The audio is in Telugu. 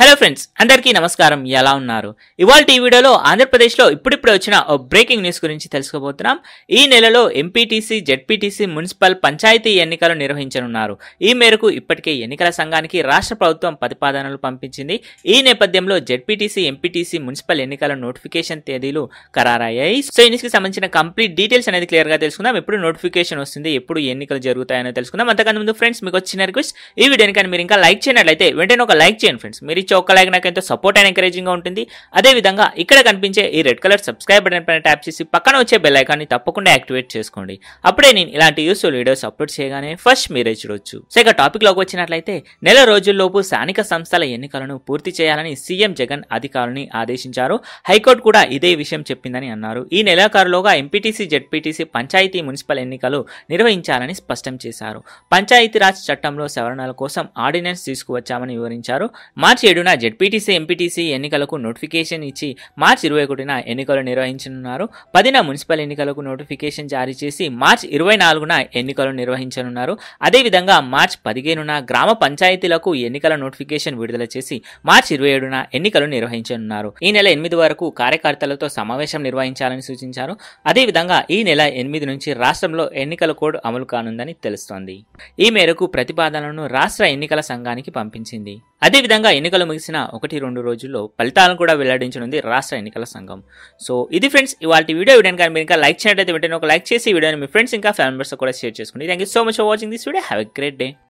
హలో ఫ్రెండ్స్ అందరికీ నమస్కారం ఎలా ఉన్నారు ఇవాళ ఈ వీడియోలో ఆంధ్రప్రదేశ్లో ఇప్పుడిప్పుడు వచ్చిన ఓ బ్రేకింగ్ న్యూస్ గురించి తెలుసుకోబోతున్నాం ఈ నెలలో ఎంపీటీసీ జెడ్పీటీసీ మున్సిపల్ పంచాయతీ ఎన్నికలు నిర్వహించనున్నారు ఈ మేరకు ఇప్పటికే ఎన్నికల సంఘానికి రాష్ట్ర ప్రభుత్వం ప్రతిపాదనలు పంపించింది ఈ నేపథ్యంలో జెడ్పీటీసీ ఎంపీటీసీ మున్సిపల్ ఎన్నికల నోటిఫికేషన్ తేదీలు ఖరారయ్యాయి సో న్యూస్కి సంబంధించిన కంప్లీట్ డీటెయిల్స్ అనేది క్లియర్గా తెలుసుకుందాం ఎప్పుడు నోటిఫికేషన్ వస్తుంది ఎప్పుడు ఎన్నికలు జరుగుతాయని తెలుసుకుందాం అంతకన్నా ముందు ఫ్రెండ్స్ మీకు వచ్చిన రిక్వెస్ట్ ఈ వీడియోని కానీ మీరు ఇంకా లైక్ చేయనట్లయితే వెంటనే ఒక లైక్ చేయండి ఫ్రెండ్స్ మీరు స్పీచ్ నాకు ఎంతో సపోర్ట్ అండ్ ఎంకరేజింగ్గా ఉంటుంది అదేవిధంగా ఇక్కడ కనిపించే ఈ రెడ్ కలర్ సబ్స్క్రైబ్ బటన్ పైన ట్యాప్ చేసి పక్కన వచ్చే బెల్ ఐకాన్ని తప్పకుండా యాక్టివేట్ చేసుకోండి అప్పుడే నేను ఇలాంటి యూస్ఫుల్ వీడియోస్ అప్లోడ్ చేయగానే ఫస్ట్ మీరే చూడొచ్చు సో ఇక లోకి వచ్చినట్లయితే నెల రోజుల్లోపు స్థానిక సంస్థల ఎన్నికలను పూర్తి చేయాలని సీఎం జగన్ అధికారులని ఆదేశించారు హైకోర్టు కూడా ఇదే విషయం చెప్పిందని అన్నారు ఈ నెలాఖరులోగా ఎంపీటీసీ జెడ్పీటీసీ పంచాయతీ మున్సిపల్ ఎన్నికలు నిర్వహించాలని స్పష్టం చేశారు పంచాయతీరాజ్ చట్టంలో సవరణల కోసం ఆర్డినెన్స్ తీసుకువచ్చామని వివరించారు మార్చి ఏడున జెడ్పీటీసీ ఎంపీటీసీ ఎన్నికలకు నోటిఫికేషన్ ఇచ్చి మార్చి ఇరవై ఒకటిన ఎన్నికలు నిర్వహించనున్నారు పదిన మున్సిపల్ ఎన్నికలకు నోటిఫికేషన్ జారీ చేసి మార్చ్ ఇరవై నాలుగున ఎన్నికలు నిర్వహించనున్నారు అదేవిధంగా మార్చ్ పదిహేనున గ్రామ పంచాయతీలకు ఎన్నికల నోటిఫికేషన్ విడుదల చేసి మార్చి ఇరవై ఏడున ఎన్నికలు నిర్వహించనున్నారు ఈ నెల ఎనిమిది వరకు కార్యకర్తలతో సమావేశం నిర్వహించాలని సూచించారు అదేవిధంగా ఈ నెల ఎనిమిది నుంచి రాష్ట్రంలో ఎన్నికల కోడ్ అమలు కానుందని తెలుస్తోంది ఈ మేరకు ప్రతిపాదనలను రాష్ట్ర ఎన్నికల సంఘానికి పంపించింది అదేవిధంగా ఎన్నికలు ముగిసిన ఒకటి రెండు రోజుల్లో ఫలితాలను కూడా వెల్లడించనుంది రాష్ట్ర ఎన్నికల సంఘం సో ఇది ఫ్రెండ్స్ ఇవాళ వీడియో వీడియో కానీ మీరు ఇంకా లైక్ చేయనట్లయితే వెంటనే ఒక లైక్ చేసి వీడియోని మీ ఫ్రెండ్స్ ఇంకా ఫ్యామిలీ మెంబర్స్ కూడా షేర్ చేసుకోండి thank you so much for watching this video have a great day